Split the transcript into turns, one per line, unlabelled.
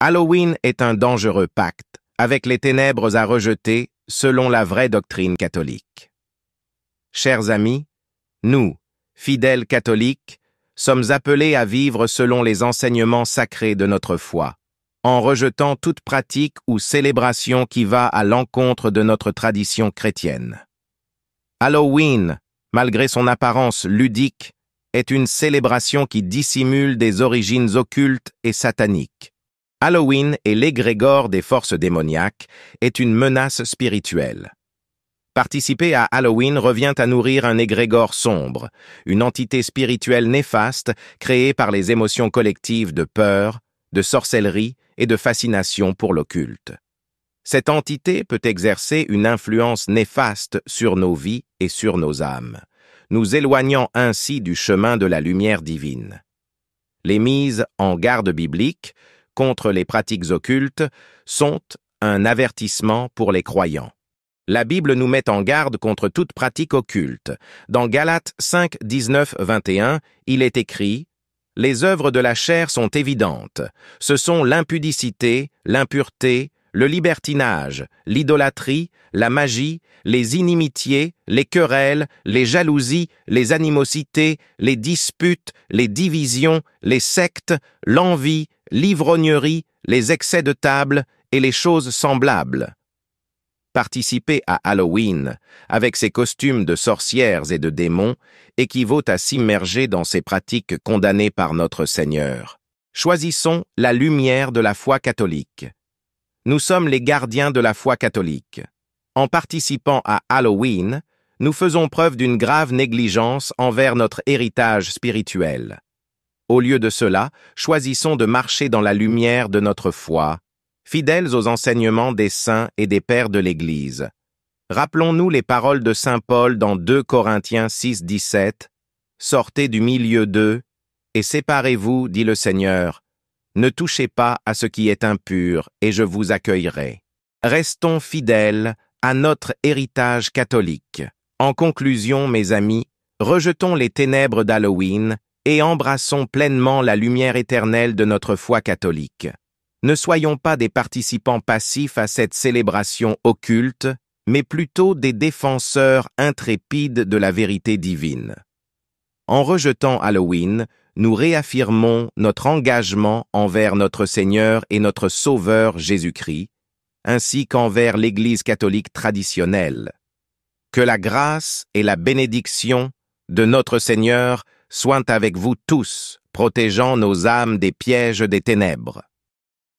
Halloween est un dangereux pacte avec les ténèbres à rejeter selon la vraie doctrine catholique. Chers amis, nous, fidèles catholiques, sommes appelés à vivre selon les enseignements sacrés de notre foi, en rejetant toute pratique ou célébration qui va à l'encontre de notre tradition chrétienne. Halloween, malgré son apparence ludique, est une célébration qui dissimule des origines occultes et sataniques Halloween et l'égrégore des forces démoniaques est une menace spirituelle. Participer à Halloween revient à nourrir un égrégore sombre, une entité spirituelle néfaste créée par les émotions collectives de peur, de sorcellerie et de fascination pour l'occulte. Cette entité peut exercer une influence néfaste sur nos vies et sur nos âmes, nous éloignant ainsi du chemin de la lumière divine. Les mises en garde biblique contre les pratiques occultes sont un avertissement pour les croyants. La Bible nous met en garde contre toute pratique occulte. Dans Galates 5, 19, 21, il est écrit Les œuvres de la chair sont évidentes. Ce sont l'impudicité, l'impureté, le libertinage, l'idolâtrie, la magie, les inimitiés, les querelles, les jalousies, les animosités, les disputes, les divisions, les sectes, l'envie, l'ivrognerie, les excès de table et les choses semblables. Participer à Halloween, avec ses costumes de sorcières et de démons, équivaut à s'immerger dans ces pratiques condamnées par notre Seigneur. Choisissons la lumière de la foi catholique. Nous sommes les gardiens de la foi catholique. En participant à Halloween, nous faisons preuve d'une grave négligence envers notre héritage spirituel. Au lieu de cela, choisissons de marcher dans la lumière de notre foi, fidèles aux enseignements des saints et des pères de l'Église. Rappelons-nous les paroles de Saint Paul dans 2 Corinthiens 6, 17. Sortez du milieu d'eux et séparez-vous, dit le Seigneur. Ne touchez pas à ce qui est impur et je vous accueillerai. Restons fidèles à notre héritage catholique. En conclusion, mes amis, rejetons les ténèbres d'Halloween et embrassons pleinement la lumière éternelle de notre foi catholique. Ne soyons pas des participants passifs à cette célébration occulte, mais plutôt des défenseurs intrépides de la vérité divine. En rejetant Halloween, nous réaffirmons notre engagement envers notre Seigneur et notre Sauveur Jésus-Christ, ainsi qu'envers l'Église catholique traditionnelle. Que la grâce et la bénédiction de notre Seigneur soit avec vous tous, protégeant nos âmes des pièges des ténèbres.